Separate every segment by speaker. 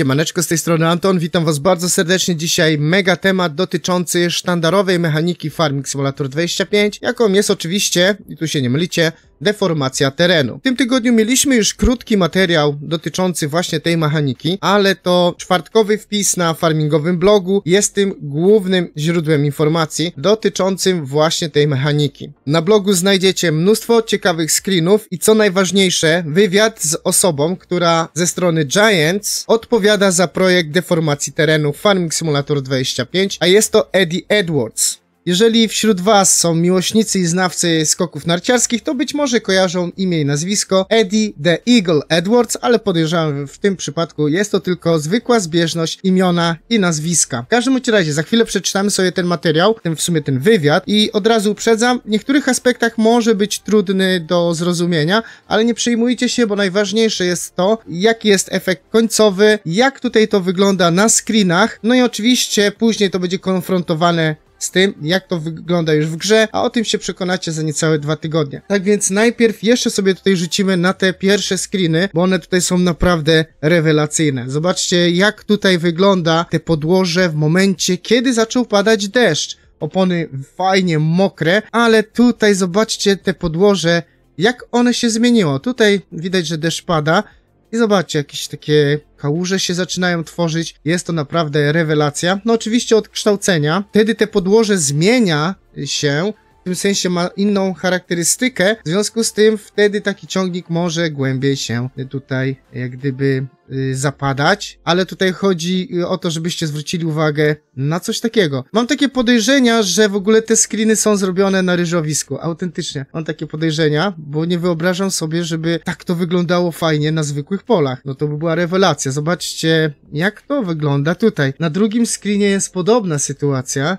Speaker 1: Siemaneczko z tej strony Anton, witam was bardzo serdecznie. Dzisiaj mega temat dotyczący sztandarowej mechaniki Farming Simulator 25, jaką jest oczywiście, i tu się nie mylicie, deformacja terenu. W tym tygodniu mieliśmy już krótki materiał dotyczący właśnie tej mechaniki, ale to czwartkowy wpis na farmingowym blogu jest tym głównym źródłem informacji dotyczącym właśnie tej mechaniki. Na blogu znajdziecie mnóstwo ciekawych screenów i co najważniejsze, wywiad z osobą, która ze strony Giants odpowiada za projekt deformacji terenu Farming Simulator 25, a jest to Eddie Edwards. Jeżeli wśród Was są miłośnicy i znawcy skoków narciarskich, to być może kojarzą imię i nazwisko Eddie the Eagle Edwards, ale podejrzewam w tym przypadku jest to tylko zwykła zbieżność imiona i nazwiska. W każdym razie za chwilę przeczytamy sobie ten materiał, ten, w sumie ten wywiad i od razu uprzedzam, w niektórych aspektach może być trudny do zrozumienia, ale nie przejmujcie się, bo najważniejsze jest to, jaki jest efekt końcowy, jak tutaj to wygląda na screenach, no i oczywiście później to będzie konfrontowane z tym, jak to wygląda już w grze, a o tym się przekonacie za niecałe dwa tygodnie. Tak więc najpierw jeszcze sobie tutaj rzucimy na te pierwsze screeny, bo one tutaj są naprawdę rewelacyjne. Zobaczcie, jak tutaj wygląda te podłoże w momencie, kiedy zaczął padać deszcz. Opony fajnie mokre, ale tutaj zobaczcie te podłoże, jak one się zmieniło. Tutaj widać, że deszcz pada i zobaczcie, jakieś takie kałuże się zaczynają tworzyć, jest to naprawdę rewelacja. No oczywiście od kształcenia, wtedy te podłoże zmienia się, w tym sensie ma inną charakterystykę, w związku z tym wtedy taki ciągnik może głębiej się tutaj jak gdyby y, zapadać, ale tutaj chodzi y, o to, żebyście zwrócili uwagę na coś takiego. Mam takie podejrzenia, że w ogóle te screeny są zrobione na ryżowisku, autentycznie. Mam takie podejrzenia, bo nie wyobrażam sobie, żeby tak to wyglądało fajnie na zwykłych polach. No to by była rewelacja. Zobaczcie, jak to wygląda tutaj. Na drugim screenie jest podobna sytuacja,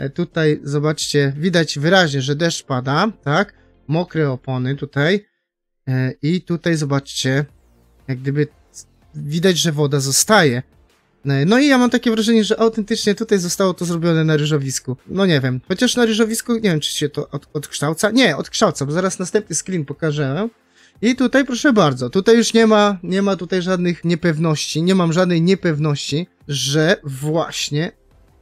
Speaker 1: E, tutaj zobaczcie, widać wyraźnie, że deszcz pada, tak? Mokre opony tutaj. E, I tutaj zobaczcie, jak gdyby widać, że woda zostaje. E, no i ja mam takie wrażenie, że autentycznie tutaj zostało to zrobione na ryżowisku. No nie wiem, chociaż na ryżowisku nie wiem, czy się to od, odkształca. Nie, odkształca, bo zaraz następny screen pokażę. I tutaj proszę bardzo, tutaj już nie ma, nie ma tutaj żadnych niepewności, nie mam żadnej niepewności, że właśnie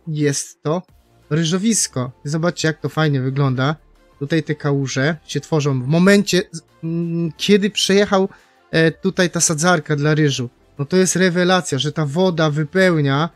Speaker 1: jest to ryżowisko. Zobaczcie, jak to fajnie wygląda. Tutaj te kałuże się tworzą w momencie, mm, kiedy przejechał e, tutaj ta sadzarka dla ryżu. No to jest rewelacja, że ta woda wypełnia,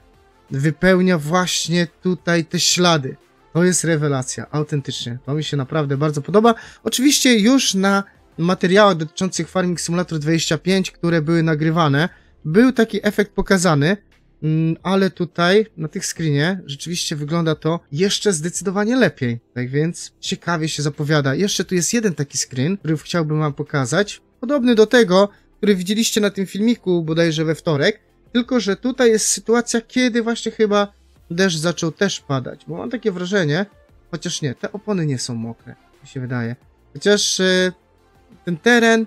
Speaker 1: wypełnia właśnie tutaj te ślady. To jest rewelacja, autentycznie. To mi się naprawdę bardzo podoba. Oczywiście już na materiałach dotyczących Farming Simulator 25, które były nagrywane, był taki efekt pokazany, Mm, ale tutaj na tych screenie rzeczywiście wygląda to jeszcze zdecydowanie lepiej. Tak więc ciekawie się zapowiada. Jeszcze tu jest jeden taki screen, który chciałbym wam pokazać. Podobny do tego, który widzieliście na tym filmiku bodajże we wtorek, tylko że tutaj jest sytuacja, kiedy właśnie chyba deszcz zaczął też padać, bo mam takie wrażenie, chociaż nie, te opony nie są mokre, mi się wydaje. Chociaż yy, ten teren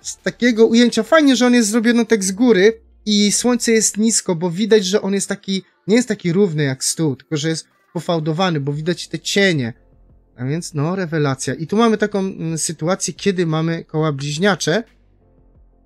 Speaker 1: z takiego ujęcia fajnie, że on jest zrobiony tak z góry, i słońce jest nisko, bo widać, że on jest taki, nie jest taki równy jak stół, tylko że jest pofałdowany, bo widać te cienie. A więc no, rewelacja. I tu mamy taką mm, sytuację, kiedy mamy koła bliźniacze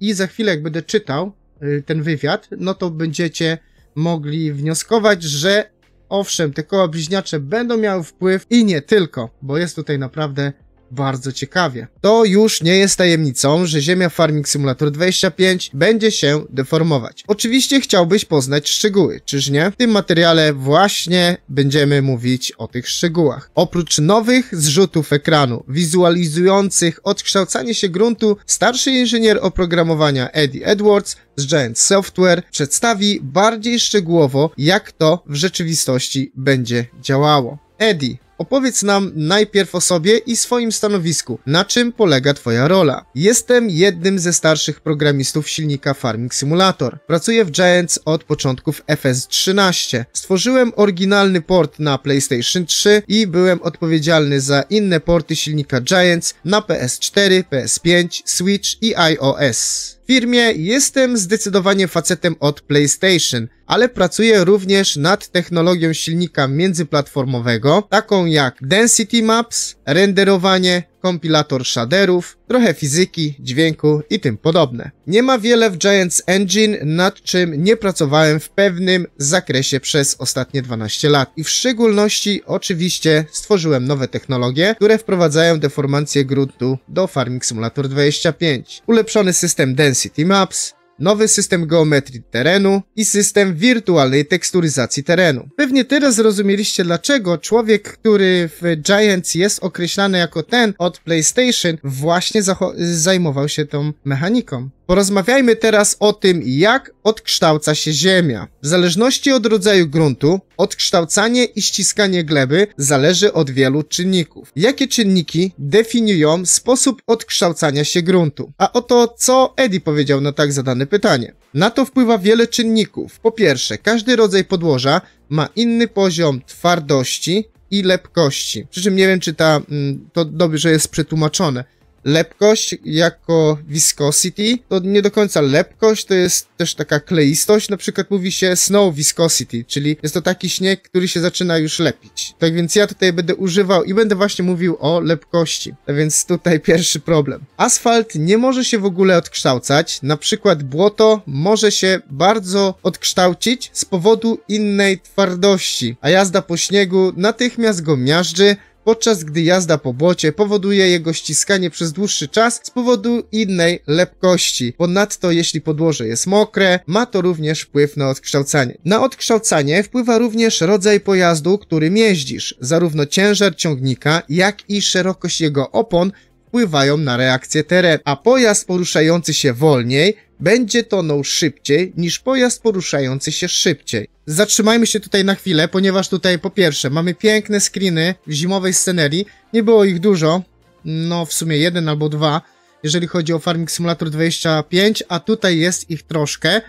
Speaker 1: i za chwilę jak będę czytał y, ten wywiad, no to będziecie mogli wnioskować, że owszem, te koła bliźniacze będą miały wpływ i nie tylko, bo jest tutaj naprawdę bardzo ciekawie. To już nie jest tajemnicą, że ziemia Farming Simulator 25 będzie się deformować. Oczywiście chciałbyś poznać szczegóły, czyż nie? W tym materiale właśnie będziemy mówić o tych szczegółach. Oprócz nowych zrzutów ekranu, wizualizujących odkształcanie się gruntu, starszy inżynier oprogramowania Eddie Edwards z Giant Software przedstawi bardziej szczegółowo, jak to w rzeczywistości będzie działało. Eddie Opowiedz nam najpierw o sobie i swoim stanowisku. Na czym polega Twoja rola? Jestem jednym ze starszych programistów silnika Farming Simulator. Pracuję w Giants od początków FS13. Stworzyłem oryginalny port na PlayStation 3 i byłem odpowiedzialny za inne porty silnika Giants na PS4, PS5, Switch i iOS firmie jestem zdecydowanie facetem od PlayStation, ale pracuję również nad technologią silnika międzyplatformowego, taką jak Density Maps, renderowanie, kompilator shaderów, trochę fizyki, dźwięku i tym podobne. Nie ma wiele w Giants Engine, nad czym nie pracowałem w pewnym zakresie przez ostatnie 12 lat. I w szczególności oczywiście stworzyłem nowe technologie, które wprowadzają deformację gruntu do Farming Simulator 25. Ulepszony system Density Maps, nowy system geometrii terenu i system wirtualnej teksturyzacji terenu. Pewnie teraz zrozumieliście dlaczego człowiek, który w Giants jest określany jako ten od PlayStation, właśnie zajmował się tą mechaniką. Porozmawiajmy teraz o tym, jak odkształca się ziemia. W zależności od rodzaju gruntu, odkształcanie i ściskanie gleby zależy od wielu czynników. Jakie czynniki definiują sposób odkształcania się gruntu? A oto co Eddie powiedział na tak zadane pytanie. Na to wpływa wiele czynników. Po pierwsze, każdy rodzaj podłoża ma inny poziom twardości i lepkości. Przy czym nie wiem, czy ta, mm, to dobrze jest przetłumaczone lepkość jako viscosity, to nie do końca lepkość, to jest też taka kleistość, na przykład mówi się snow viscosity, czyli jest to taki śnieg, który się zaczyna już lepić. Tak więc ja tutaj będę używał i będę właśnie mówił o lepkości. Tak więc tutaj pierwszy problem. Asfalt nie może się w ogóle odkształcać, na przykład błoto może się bardzo odkształcić z powodu innej twardości, a jazda po śniegu natychmiast go miażdży, podczas gdy jazda po błocie powoduje jego ściskanie przez dłuższy czas z powodu innej lepkości. Ponadto jeśli podłoże jest mokre, ma to również wpływ na odkształcanie. Na odkształcanie wpływa również rodzaj pojazdu, którym jeździsz. Zarówno ciężar ciągnika, jak i szerokość jego opon wpływają na reakcję terenu, a pojazd poruszający się wolniej będzie tonął szybciej niż pojazd poruszający się szybciej. Zatrzymajmy się tutaj na chwilę, ponieważ tutaj po pierwsze mamy piękne screeny w zimowej scenerii, nie było ich dużo, no w sumie jeden albo dwa, jeżeli chodzi o Farming Simulator 25, a tutaj jest ich troszkę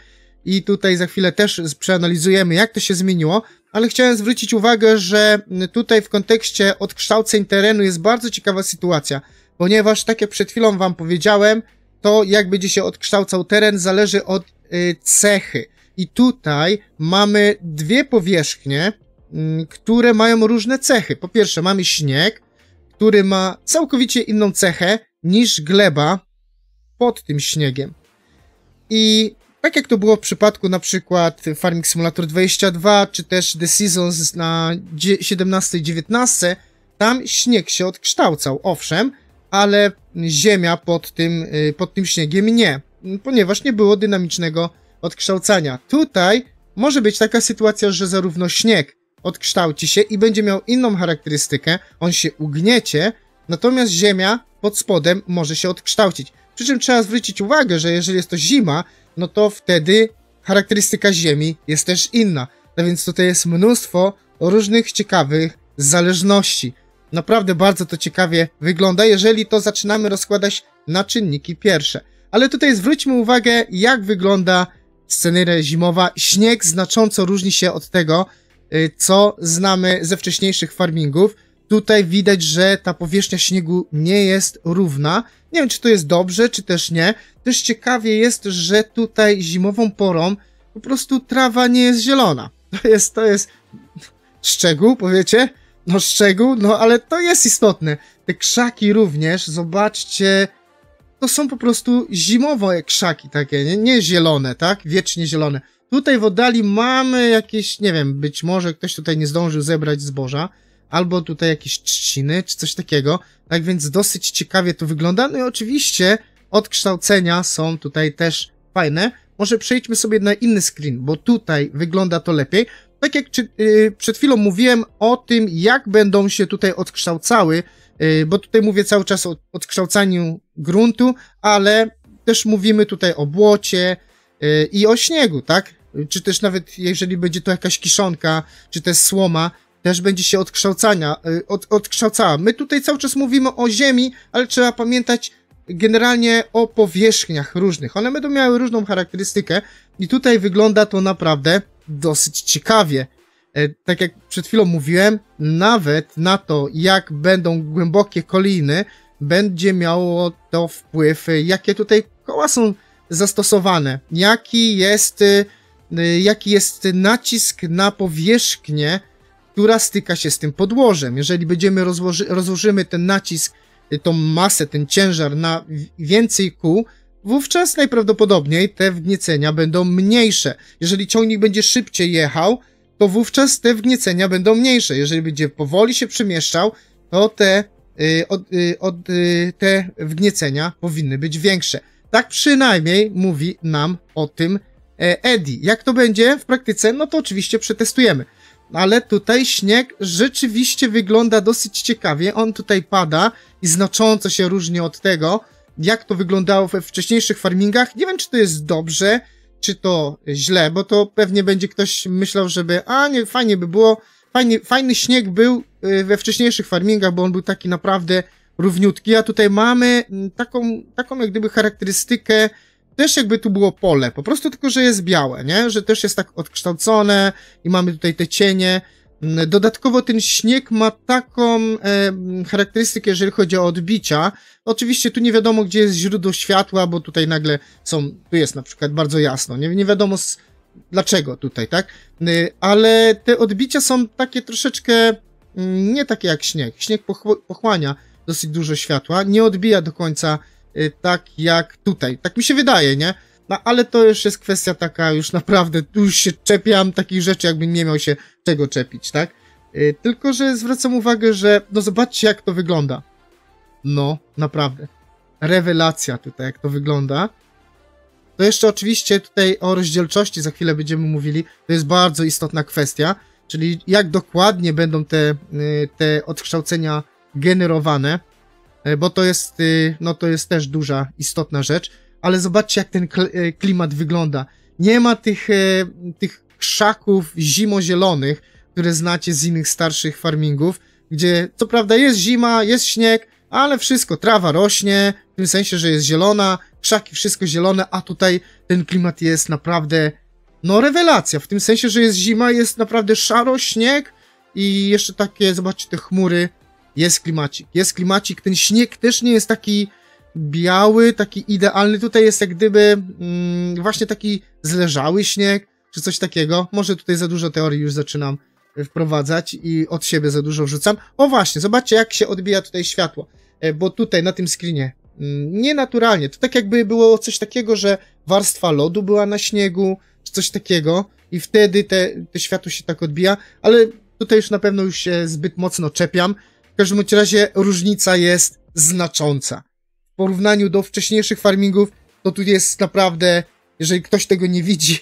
Speaker 1: i tutaj za chwilę też przeanalizujemy jak to się zmieniło, ale chciałem zwrócić uwagę, że tutaj w kontekście odkształceń terenu jest bardzo ciekawa sytuacja, ponieważ tak jak przed chwilą wam powiedziałem, to jak będzie się odkształcał teren, zależy od y, cechy. I tutaj mamy dwie powierzchnie, mm, które mają różne cechy. Po pierwsze, mamy śnieg, który ma całkowicie inną cechę niż gleba pod tym śniegiem. I tak jak to było w przypadku na przykład Farming Simulator 22, czy też The Seasons na 17 19, tam śnieg się odkształcał, owszem, ale ziemia pod tym, y, pod tym śniegiem nie, ponieważ nie było dynamicznego odkształcania. Tutaj może być taka sytuacja, że zarówno śnieg odkształci się i będzie miał inną charakterystykę, on się ugniecie, natomiast ziemia pod spodem może się odkształcić. Przy czym trzeba zwrócić uwagę, że jeżeli jest to zima, no to wtedy charakterystyka ziemi jest też inna. No więc tutaj jest mnóstwo różnych ciekawych zależności. Naprawdę bardzo to ciekawie wygląda, jeżeli to zaczynamy rozkładać na czynniki pierwsze. Ale tutaj zwróćmy uwagę, jak wygląda sceneria zimowa. Śnieg znacząco różni się od tego, y, co znamy ze wcześniejszych farmingów. Tutaj widać, że ta powierzchnia śniegu nie jest równa. Nie wiem, czy to jest dobrze, czy też nie. Też ciekawie jest, że tutaj zimową porą po prostu trawa nie jest zielona. To jest, to jest szczegół, powiecie? no szczegół, no ale to jest istotne. Te krzaki również, zobaczcie, to są po prostu zimowe krzaki takie, nie, nie zielone, tak? Wiecznie zielone. Tutaj w oddali mamy jakieś, nie wiem, być może ktoś tutaj nie zdążył zebrać zboża, albo tutaj jakieś trzciny, czy coś takiego. Tak więc dosyć ciekawie to wygląda. No i oczywiście odkształcenia są tutaj też fajne. Może przejdźmy sobie na inny screen, bo tutaj wygląda to lepiej tak jak czy, y, przed chwilą mówiłem o tym, jak będą się tutaj odkształcały, y, bo tutaj mówię cały czas o odkształcaniu gruntu, ale też mówimy tutaj o błocie y, i o śniegu, tak? Czy też nawet jeżeli będzie to jakaś kiszonka, czy też słoma, też będzie się odkształcania, od, odkształcała. My tutaj cały czas mówimy o ziemi, ale trzeba pamiętać generalnie o powierzchniach różnych. One będą miały różną charakterystykę i tutaj wygląda to naprawdę dosyć ciekawie. E, tak jak przed chwilą mówiłem, nawet na to, jak będą głębokie koliny, będzie miało to wpływ, e, jakie tutaj koła są zastosowane, jaki jest, e, jaki jest nacisk na powierzchnię, która styka się z tym podłożem. Jeżeli będziemy rozłoży, rozłożymy ten nacisk, tą masę, ten ciężar na więcej kół, Wówczas najprawdopodobniej te wgniecenia będą mniejsze. Jeżeli ciągnik będzie szybciej jechał, to wówczas te wgniecenia będą mniejsze. Jeżeli będzie powoli się przemieszczał, to te, y, od, y, od, y, te wgniecenia powinny być większe. Tak przynajmniej mówi nam o tym e, Eddie. Jak to będzie w praktyce, no to oczywiście przetestujemy. Ale tutaj śnieg rzeczywiście wygląda dosyć ciekawie. On tutaj pada i znacząco się różni od tego, jak to wyglądało we wcześniejszych farmingach. Nie wiem, czy to jest dobrze, czy to źle, bo to pewnie będzie ktoś myślał, żeby, a nie, fajnie by było, fajnie, fajny śnieg był y, we wcześniejszych farmingach, bo on był taki naprawdę równiutki, a tutaj mamy mm, taką, taką jak gdyby charakterystykę, też jakby tu było pole, po prostu tylko, że jest białe, nie? Że też jest tak odkształcone i mamy tutaj te cienie, Dodatkowo ten śnieg ma taką e, charakterystykę, jeżeli chodzi o odbicia. Oczywiście tu nie wiadomo, gdzie jest źródło światła, bo tutaj nagle są, tu jest na przykład bardzo jasno, nie, nie wiadomo z, dlaczego tutaj, tak? E, ale te odbicia są takie troszeczkę mm, nie takie jak śnieg. Śnieg pochłania dosyć dużo światła, nie odbija do końca e, tak jak tutaj. Tak mi się wydaje, nie? No, ale to już jest kwestia taka, już naprawdę, już się czepiam takich rzeczy, jakbym nie miał się czego czepić, tak? Yy, tylko, że zwracam uwagę, że no zobaczcie jak to wygląda. No, naprawdę. Rewelacja tutaj, jak to wygląda. To jeszcze oczywiście tutaj o rozdzielczości za chwilę będziemy mówili. To jest bardzo istotna kwestia, czyli jak dokładnie będą te, y, te odkształcenia generowane, y, bo to jest, y, no to jest też duża, istotna rzecz ale zobaczcie, jak ten e, klimat wygląda. Nie ma tych, e, tych krzaków zimozielonych, które znacie z innych starszych farmingów, gdzie co prawda jest zima, jest śnieg, ale wszystko, trawa rośnie, w tym sensie, że jest zielona, krzaki, wszystko zielone, a tutaj ten klimat jest naprawdę, no rewelacja, w tym sensie, że jest zima, jest naprawdę szaro, śnieg i jeszcze takie, zobaczcie, te chmury, jest klimacik, jest klimacik, ten śnieg też nie jest taki biały, taki idealny. Tutaj jest jak gdyby mm, właśnie taki zleżały śnieg, czy coś takiego. Może tutaj za dużo teorii już zaczynam e, wprowadzać i od siebie za dużo wrzucam. O właśnie, zobaczcie jak się odbija tutaj światło, e, bo tutaj na tym screenie mm, nienaturalnie, to tak jakby było coś takiego, że warstwa lodu była na śniegu, czy coś takiego i wtedy te, te światło się tak odbija, ale tutaj już na pewno już się zbyt mocno czepiam. W każdym razie różnica jest znacząca w porównaniu do wcześniejszych farmingów, to tu jest naprawdę, jeżeli ktoś tego nie widzi,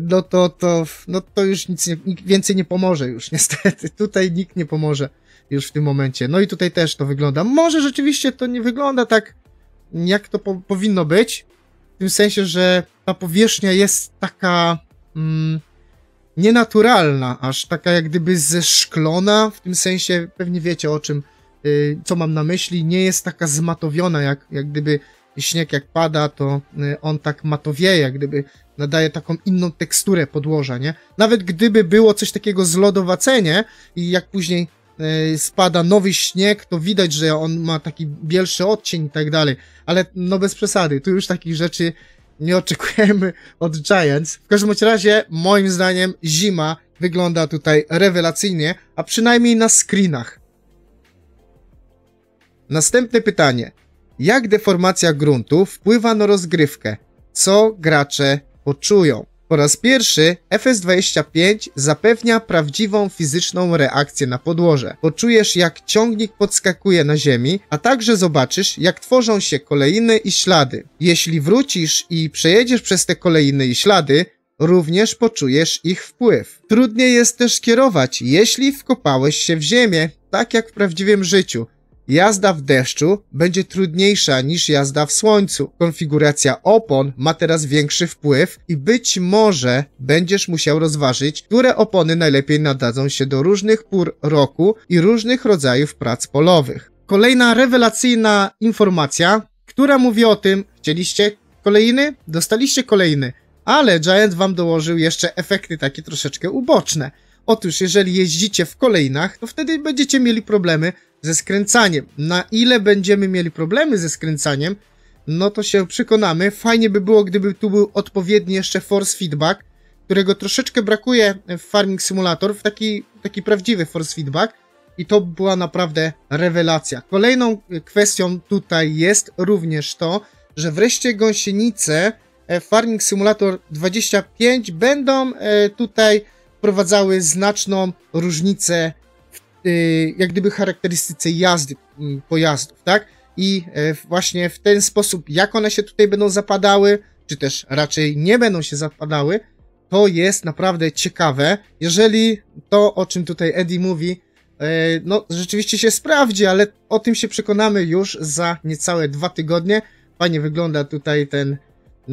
Speaker 1: no to, to, no to już nic nie, nikt więcej nie pomoże już niestety. Tutaj nikt nie pomoże już w tym momencie. No i tutaj też to wygląda. Może rzeczywiście to nie wygląda tak, jak to po, powinno być. W tym sensie, że ta powierzchnia jest taka mm, nienaturalna, aż taka jak gdyby zeszklona. w tym sensie pewnie wiecie o czym Y, co mam na myśli, nie jest taka zmatowiona, jak, jak gdyby śnieg jak pada, to y, on tak matowieje, jak gdyby nadaje taką inną teksturę podłoża, nie? Nawet gdyby było coś takiego zlodowacenie i jak później y, spada nowy śnieg, to widać, że on ma taki bielszy odcień i tak dalej, ale no bez przesady, tu już takich rzeczy nie oczekujemy od Giants. W każdym razie, moim zdaniem, zima wygląda tutaj rewelacyjnie, a przynajmniej na screenach. Następne pytanie. Jak deformacja gruntu wpływa na rozgrywkę? Co gracze poczują? Po raz pierwszy FS25 zapewnia prawdziwą fizyczną reakcję na podłoże. Poczujesz jak ciągnik podskakuje na ziemi, a także zobaczysz jak tworzą się kolejne i ślady. Jeśli wrócisz i przejedziesz przez te kolejne i ślady, również poczujesz ich wpływ. Trudniej jest też kierować, jeśli wkopałeś się w ziemię, tak jak w prawdziwym życiu. Jazda w deszczu będzie trudniejsza niż jazda w słońcu. Konfiguracja opon ma teraz większy wpływ i być może będziesz musiał rozważyć, które opony najlepiej nadadzą się do różnych pór roku i różnych rodzajów prac polowych. Kolejna rewelacyjna informacja, która mówi o tym, chcieliście kolejny? Dostaliście kolejny, ale Giant wam dołożył jeszcze efekty takie troszeczkę uboczne. Otóż, jeżeli jeździcie w kolejnach, to wtedy będziecie mieli problemy ze skręcaniem. Na ile będziemy mieli problemy ze skręcaniem, no to się przekonamy. Fajnie by było, gdyby tu był odpowiedni jeszcze force feedback, którego troszeczkę brakuje w Farming Simulator, w taki, taki prawdziwy force feedback. I to była naprawdę rewelacja. Kolejną kwestią tutaj jest również to, że wreszcie gąsienice e, Farming Simulator 25 będą e, tutaj wprowadzały znaczną różnicę w, y, jak gdyby charakterystyce jazdy mm, pojazdów, tak? I e, właśnie w ten sposób, jak one się tutaj będą zapadały, czy też raczej nie będą się zapadały, to jest naprawdę ciekawe. Jeżeli to, o czym tutaj Eddie mówi, e, no rzeczywiście się sprawdzi, ale o tym się przekonamy już za niecałe dwa tygodnie. Fajnie wygląda tutaj ten,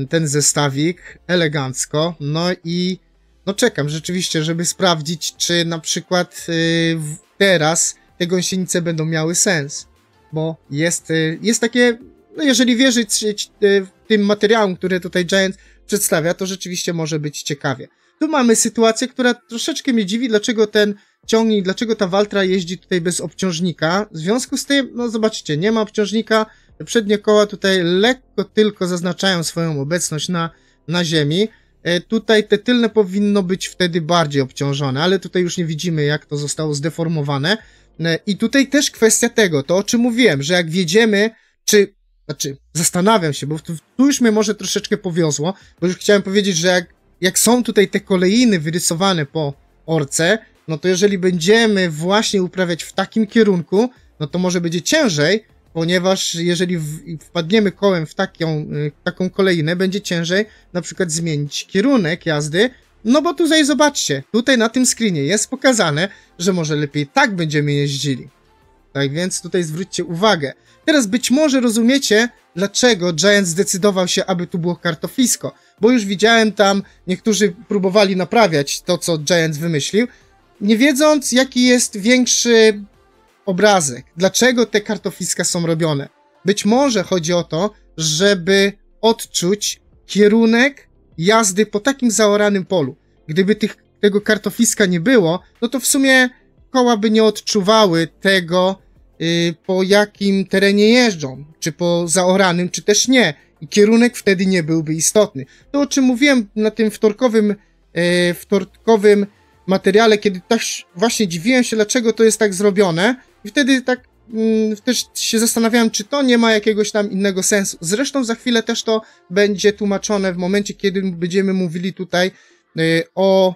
Speaker 1: ten zestawik, elegancko. No i no czekam rzeczywiście, żeby sprawdzić, czy na przykład yy, teraz te gąsienice będą miały sens. Bo jest, yy, jest takie, no jeżeli wierzyć yy, tym materiałom, które tutaj Giant przedstawia, to rzeczywiście może być ciekawie. Tu mamy sytuację, która troszeczkę mnie dziwi, dlaczego ten ciągnik, dlaczego ta Waltra jeździ tutaj bez obciążnika. W związku z tym, no zobaczcie, nie ma obciążnika, przednie koła tutaj lekko tylko zaznaczają swoją obecność na, na ziemi. E, tutaj te tylne powinno być wtedy bardziej obciążone, ale tutaj już nie widzimy, jak to zostało zdeformowane. E, I tutaj też kwestia tego, to o czym mówiłem, że jak wiedziemy, czy. Znaczy, zastanawiam się, bo tu, tu już mnie może troszeczkę powiozło, bo już chciałem powiedzieć, że jak, jak są tutaj te kolejny wyrysowane po orce, no to jeżeli będziemy właśnie uprawiać w takim kierunku, no to może będzie ciężej, ponieważ jeżeli wpadniemy kołem w taką, y, taką kolejnę, będzie ciężej na przykład zmienić kierunek jazdy, no bo tutaj zobaczcie, tutaj na tym screenie jest pokazane, że może lepiej tak będziemy jeździli. Tak więc tutaj zwróćcie uwagę. Teraz być może rozumiecie, dlaczego Giant zdecydował się, aby tu było kartofisko, bo już widziałem tam, niektórzy próbowali naprawiać to, co Giant wymyślił, nie wiedząc, jaki jest większy obrazek. Dlaczego te kartofiska są robione? Być może chodzi o to, żeby odczuć kierunek jazdy po takim zaoranym polu. Gdyby tych, tego kartofiska nie było, no to w sumie koła by nie odczuwały tego, yy, po jakim terenie jeżdżą, czy po zaoranym, czy też nie. I kierunek wtedy nie byłby istotny. To o czym mówiłem na tym wtorkowym, yy, wtorkowym materiale, kiedy tak właśnie dziwiłem się, dlaczego to jest tak zrobione, i wtedy tak mm, też się zastanawiałem, czy to nie ma jakiegoś tam innego sensu. Zresztą za chwilę też to będzie tłumaczone w momencie, kiedy będziemy mówili tutaj y, o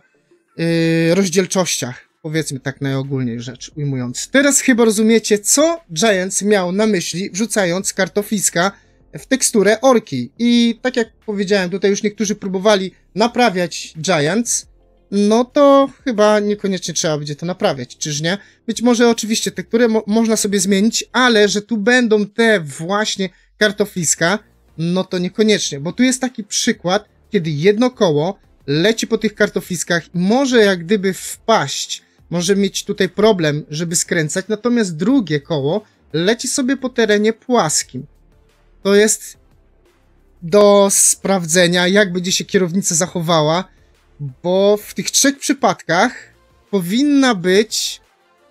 Speaker 1: y, rozdzielczościach. Powiedzmy tak najogólniej rzecz ujmując. Teraz chyba rozumiecie, co Giants miał na myśli, wrzucając kartofiska w teksturę orki. I tak jak powiedziałem, tutaj już niektórzy próbowali naprawiać Giants, no to chyba niekoniecznie trzeba będzie to naprawiać, czyż nie? Być może oczywiście te, które mo można sobie zmienić, ale że tu będą te właśnie kartofliska, no to niekoniecznie, bo tu jest taki przykład, kiedy jedno koło leci po tych kartofliskach i może jak gdyby wpaść, może mieć tutaj problem, żeby skręcać, natomiast drugie koło leci sobie po terenie płaskim. To jest do sprawdzenia, jak będzie się kierownica zachowała, bo w tych trzech przypadkach powinna być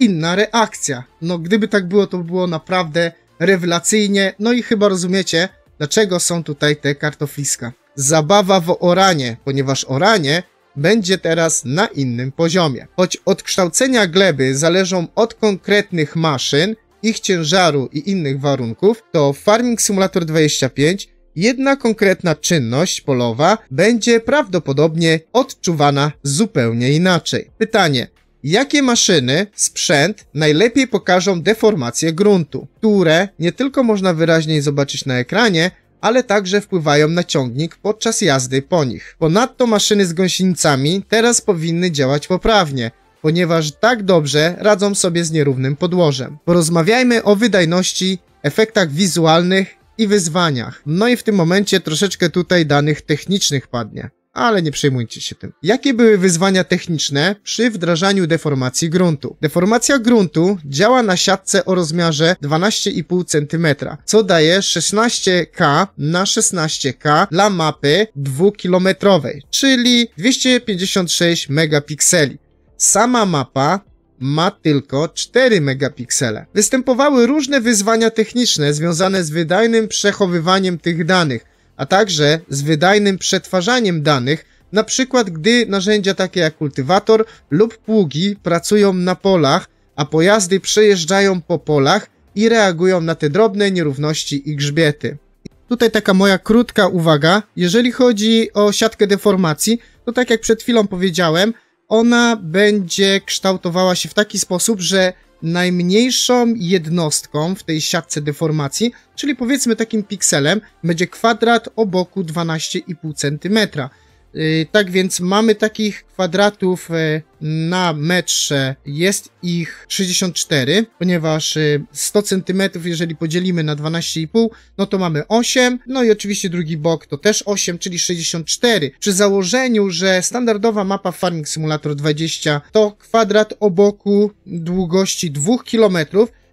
Speaker 1: inna reakcja. No, gdyby tak było, to było naprawdę rewelacyjnie. No i chyba rozumiecie, dlaczego są tutaj te kartofliska. Zabawa w oranie, ponieważ oranie będzie teraz na innym poziomie. Choć odkształcenia gleby zależą od konkretnych maszyn, ich ciężaru i innych warunków, to Farming Simulator 25 Jedna konkretna czynność polowa będzie prawdopodobnie odczuwana zupełnie inaczej. Pytanie, Jakie maszyny, sprzęt najlepiej pokażą deformację gruntu, które nie tylko można wyraźniej zobaczyć na ekranie, ale także wpływają na ciągnik podczas jazdy po nich. Ponadto maszyny z gąsienicami teraz powinny działać poprawnie, ponieważ tak dobrze radzą sobie z nierównym podłożem. Porozmawiajmy o wydajności, efektach wizualnych i wyzwaniach. No i w tym momencie troszeczkę tutaj danych technicznych padnie. Ale nie przejmujcie się tym. Jakie były wyzwania techniczne przy wdrażaniu deformacji gruntu? Deformacja gruntu działa na siatce o rozmiarze 12,5 cm, co daje 16K na 16K dla mapy dwukilometrowej, czyli 256 megapikseli. Sama mapa ma tylko 4 megapiksele. Występowały różne wyzwania techniczne związane z wydajnym przechowywaniem tych danych, a także z wydajnym przetwarzaniem danych, na przykład gdy narzędzia takie jak kultywator lub pługi pracują na polach, a pojazdy przejeżdżają po polach i reagują na te drobne nierówności i grzbiety. Tutaj taka moja krótka uwaga, jeżeli chodzi o siatkę deformacji, to tak jak przed chwilą powiedziałem, ona będzie kształtowała się w taki sposób, że najmniejszą jednostką w tej siatce deformacji, czyli powiedzmy takim pikselem, będzie kwadrat o boku 12,5 cm. Y, tak więc mamy takich kwadratów y, na metrze, jest ich 64, ponieważ 100 y, cm, jeżeli podzielimy na 12,5, no to mamy 8, no i oczywiście drugi bok to też 8, czyli 64. Przy założeniu, że standardowa mapa Farming Simulator 20 to kwadrat o boku długości 2 km,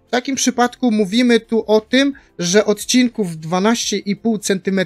Speaker 1: w takim przypadku mówimy tu o tym, że odcinków 12,5 cm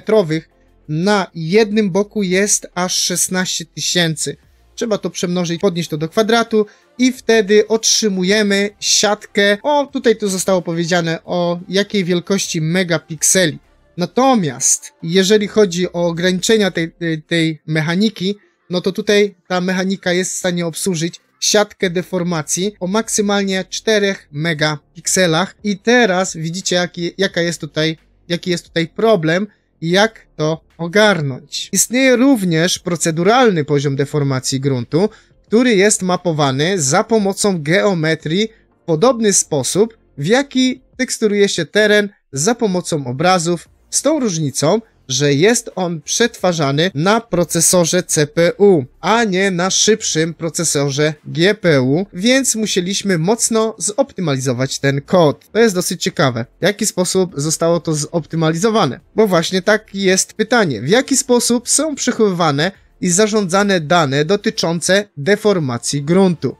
Speaker 1: na jednym boku jest aż 16 tysięcy. Trzeba to przemnożyć, podnieść to do kwadratu i wtedy otrzymujemy siatkę, o tutaj tu zostało powiedziane o jakiej wielkości megapikseli. Natomiast jeżeli chodzi o ograniczenia tej, tej, tej mechaniki, no to tutaj ta mechanika jest w stanie obsłużyć siatkę deformacji o maksymalnie 4 megapikselach i teraz widzicie jaki, jaka jest tutaj, jaki jest tutaj problem, i jak to ogarnąć. Istnieje również proceduralny poziom deformacji gruntu, który jest mapowany za pomocą geometrii w podobny sposób, w jaki teksturuje się teren za pomocą obrazów, z tą różnicą, że jest on przetwarzany na procesorze CPU, a nie na szybszym procesorze GPU, więc musieliśmy mocno zoptymalizować ten kod. To jest dosyć ciekawe, w jaki sposób zostało to zoptymalizowane. Bo właśnie tak jest pytanie, w jaki sposób są przechowywane i zarządzane dane dotyczące deformacji gruntu.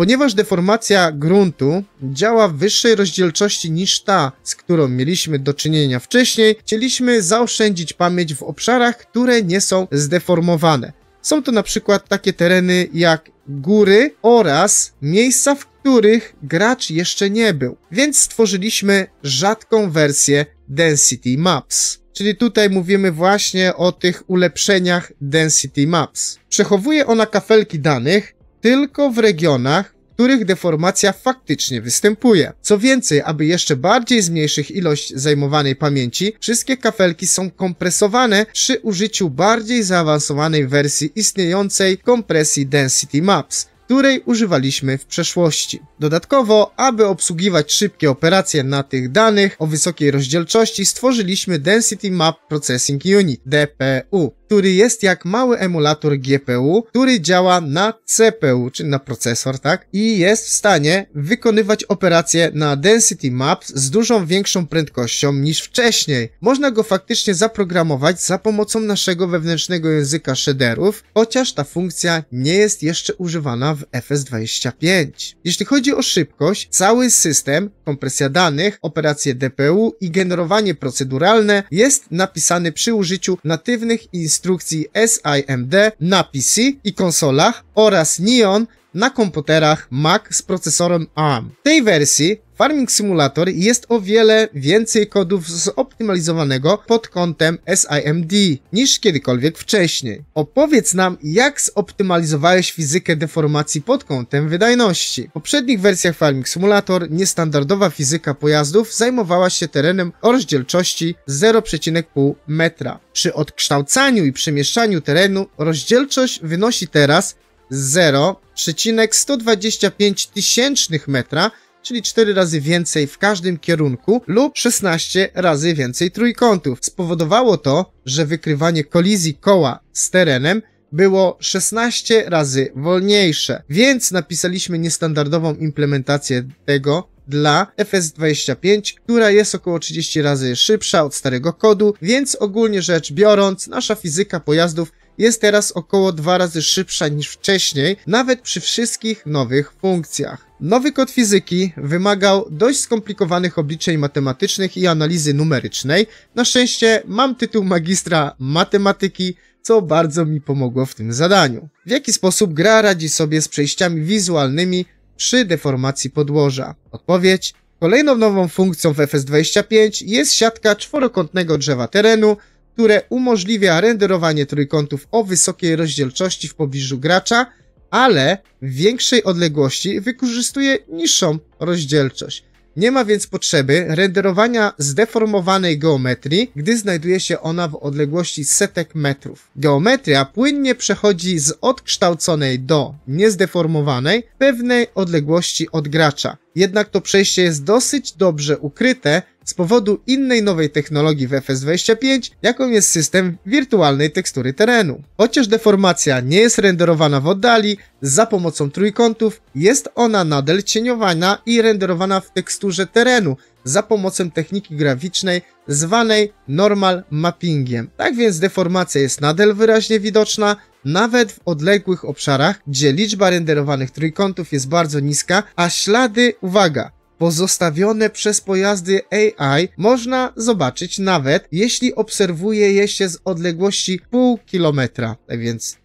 Speaker 1: Ponieważ deformacja gruntu działa w wyższej rozdzielczości niż ta, z którą mieliśmy do czynienia wcześniej, chcieliśmy zaoszczędzić pamięć w obszarach, które nie są zdeformowane. Są to na przykład takie tereny jak góry oraz miejsca, w których gracz jeszcze nie był. Więc stworzyliśmy rzadką wersję Density Maps. Czyli tutaj mówimy właśnie o tych ulepszeniach Density Maps. Przechowuje ona kafelki danych, tylko w regionach, w których deformacja faktycznie występuje. Co więcej, aby jeszcze bardziej zmniejszyć ilość zajmowanej pamięci, wszystkie kafelki są kompresowane przy użyciu bardziej zaawansowanej wersji istniejącej kompresji Density Maps której używaliśmy w przeszłości. Dodatkowo, aby obsługiwać szybkie operacje na tych danych o wysokiej rozdzielczości, stworzyliśmy Density Map Processing Unit DPU który jest jak mały emulator GPU, który działa na CPU, czyli na procesor, tak? I jest w stanie wykonywać operacje na density maps z dużą większą prędkością niż wcześniej. Można go faktycznie zaprogramować za pomocą naszego wewnętrznego języka shaderów, chociaż ta funkcja nie jest jeszcze używana w FS25. Jeśli chodzi o szybkość, cały system, kompresja danych, operacje DPU i generowanie proceduralne jest napisany przy użyciu natywnych instrukcji instrukcji SIMD na PC i konsolach oraz Neon na komputerach Mac z procesorem ARM. W tej wersji Farming Simulator jest o wiele więcej kodów zoptymalizowanego pod kątem SIMD niż kiedykolwiek wcześniej. Opowiedz nam, jak zoptymalizowałeś fizykę deformacji pod kątem wydajności. W poprzednich wersjach Farming Simulator niestandardowa fizyka pojazdów zajmowała się terenem o rozdzielczości 0,5 metra. Przy odkształcaniu i przemieszczaniu terenu rozdzielczość wynosi teraz 0,125 tysięcznych metra, czyli 4 razy więcej w każdym kierunku lub 16 razy więcej trójkątów. Spowodowało to, że wykrywanie kolizji koła z terenem było 16 razy wolniejsze, więc napisaliśmy niestandardową implementację tego dla FS25, która jest około 30 razy szybsza od starego kodu, więc ogólnie rzecz biorąc, nasza fizyka pojazdów jest teraz około 2 razy szybsza niż wcześniej, nawet przy wszystkich nowych funkcjach. Nowy kod fizyki wymagał dość skomplikowanych obliczeń matematycznych i analizy numerycznej. Na szczęście mam tytuł magistra matematyki, co bardzo mi pomogło w tym zadaniu. W jaki sposób gra radzi sobie z przejściami wizualnymi przy deformacji podłoża? Odpowiedź. Kolejną nową funkcją w FS25 jest siatka czworokątnego drzewa terenu, które umożliwia renderowanie trójkątów o wysokiej rozdzielczości w pobliżu gracza, ale w większej odległości wykorzystuje niższą rozdzielczość. Nie ma więc potrzeby renderowania zdeformowanej geometrii, gdy znajduje się ona w odległości setek metrów. Geometria płynnie przechodzi z odkształconej do niezdeformowanej pewnej odległości od gracza. Jednak to przejście jest dosyć dobrze ukryte z powodu innej nowej technologii w FS25, jaką jest system wirtualnej tekstury terenu. Chociaż deformacja nie jest renderowana w oddali, za pomocą trójkątów jest ona nadal cieniowana i renderowana w teksturze terenu, za pomocą techniki graficznej zwanej normal mappingiem. Tak więc deformacja jest nadal wyraźnie widoczna, nawet w odległych obszarach, gdzie liczba renderowanych trójkątów jest bardzo niska, a ślady, uwaga, pozostawione przez pojazdy AI można zobaczyć nawet jeśli obserwuje je się z odległości pół kilometra. Tak więc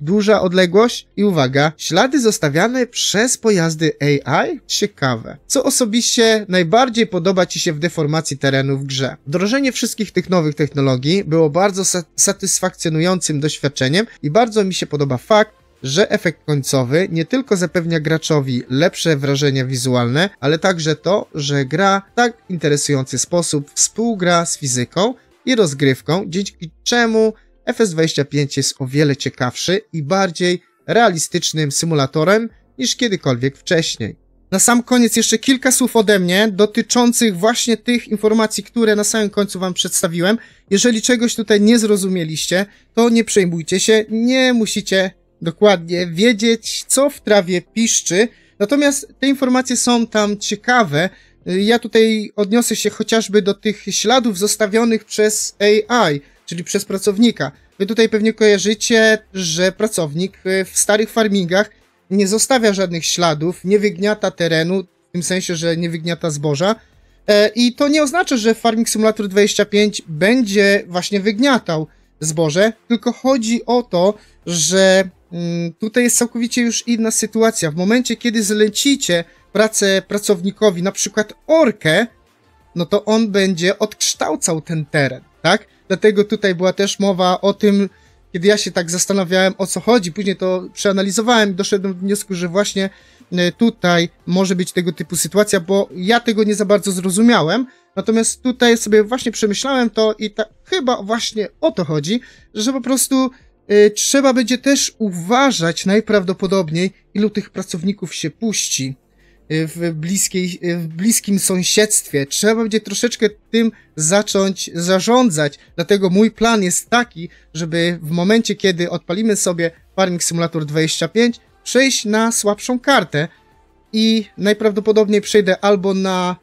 Speaker 1: duża odległość i uwaga, ślady zostawiane przez pojazdy AI? Ciekawe. Co osobiście najbardziej podoba Ci się w deformacji terenu w grze? Wdrożenie wszystkich tych nowych technologii było bardzo satysfakcjonującym doświadczeniem i bardzo mi się podoba fakt, że efekt końcowy nie tylko zapewnia graczowi lepsze wrażenia wizualne, ale także to, że gra w tak interesujący sposób współgra z fizyką i rozgrywką, dzięki czemu FS25 jest o wiele ciekawszy i bardziej realistycznym symulatorem niż kiedykolwiek wcześniej. Na sam koniec jeszcze kilka słów ode mnie dotyczących właśnie tych informacji, które na samym końcu Wam przedstawiłem. Jeżeli czegoś tutaj nie zrozumieliście, to nie przejmujcie się, nie musicie dokładnie, wiedzieć, co w trawie piszczy. Natomiast te informacje są tam ciekawe. Y, ja tutaj odniosę się chociażby do tych śladów zostawionych przez AI, czyli przez pracownika. Wy tutaj pewnie kojarzycie, że pracownik y, w starych farmingach nie zostawia żadnych śladów, nie wygniata terenu, w tym sensie, że nie wygniata zboża. E, I to nie oznacza, że Farming Simulator 25 będzie właśnie wygniatał zboże, tylko chodzi o to, że Mm, tutaj jest całkowicie już inna sytuacja. W momencie, kiedy zlecicie pracę pracownikowi, na przykład orkę, no to on będzie odkształcał ten teren, tak? Dlatego tutaj była też mowa o tym, kiedy ja się tak zastanawiałem o co chodzi, później to przeanalizowałem, doszedłem do wniosku, że właśnie e, tutaj może być tego typu sytuacja, bo ja tego nie za bardzo zrozumiałem. Natomiast tutaj sobie właśnie przemyślałem to i tak chyba właśnie o to chodzi, że po prostu E, trzeba będzie też uważać najprawdopodobniej, ilu tych pracowników się puści e, w, bliskiej, e, w bliskim sąsiedztwie. Trzeba będzie troszeczkę tym zacząć zarządzać. Dlatego mój plan jest taki, żeby w momencie, kiedy odpalimy sobie Farming Simulator 25, przejść na słabszą kartę i najprawdopodobniej przejdę albo na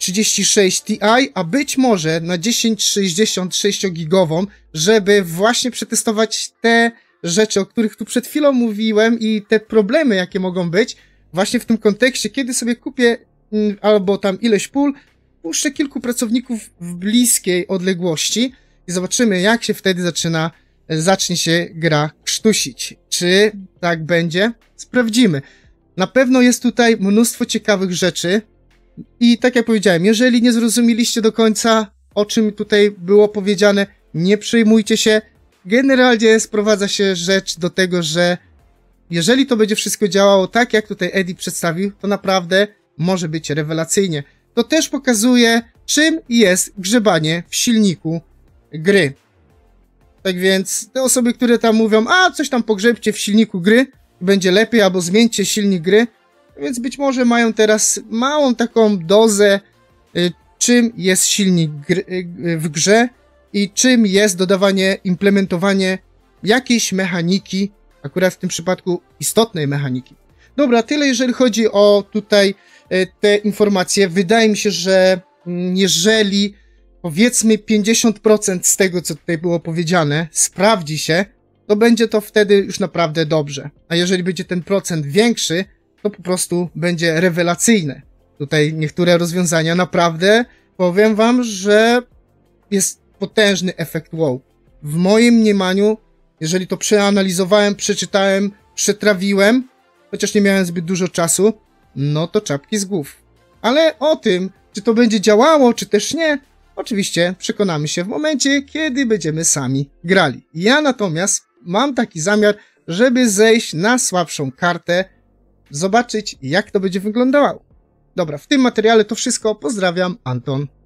Speaker 1: 36 Ti, a być może na 1066 gigową, żeby właśnie przetestować te rzeczy, o których tu przed chwilą mówiłem i te problemy, jakie mogą być, właśnie w tym kontekście, kiedy sobie kupię mm, albo tam ileś pól, puszczę kilku pracowników w bliskiej odległości i zobaczymy, jak się wtedy zaczyna, zacznie się gra krztusić. Czy tak będzie? Sprawdzimy. Na pewno jest tutaj mnóstwo ciekawych rzeczy, i tak jak powiedziałem, jeżeli nie zrozumieliście do końca, o czym tutaj było powiedziane, nie przejmujcie się. Generalnie sprowadza się rzecz do tego, że jeżeli to będzie wszystko działało tak, jak tutaj Eddie przedstawił, to naprawdę może być rewelacyjnie. To też pokazuje, czym jest grzebanie w silniku gry. Tak więc te osoby, które tam mówią, a coś tam pogrzebcie w silniku gry, będzie lepiej, albo zmieńcie silnik gry, więc być może mają teraz małą taką dozę, y, czym jest silnik gr y, y, w grze i czym jest dodawanie, implementowanie jakiejś mechaniki, akurat w tym przypadku istotnej mechaniki. Dobra, tyle jeżeli chodzi o tutaj te informacje. Wydaje mi się, że mm, jeżeli powiedzmy 50% z tego, co tutaj było powiedziane, sprawdzi się, to będzie to wtedy już naprawdę dobrze. A jeżeli będzie ten procent większy, to po prostu będzie rewelacyjne. Tutaj niektóre rozwiązania naprawdę powiem wam, że jest potężny efekt wow. W moim mniemaniu, jeżeli to przeanalizowałem, przeczytałem, przetrawiłem, chociaż nie miałem zbyt dużo czasu, no to czapki z głów. Ale o tym, czy to będzie działało, czy też nie, oczywiście przekonamy się w momencie, kiedy będziemy sami grali. Ja natomiast mam taki zamiar, żeby zejść na słabszą kartę, zobaczyć, jak to będzie wyglądało. Dobra, w tym materiale to wszystko. Pozdrawiam, Anton.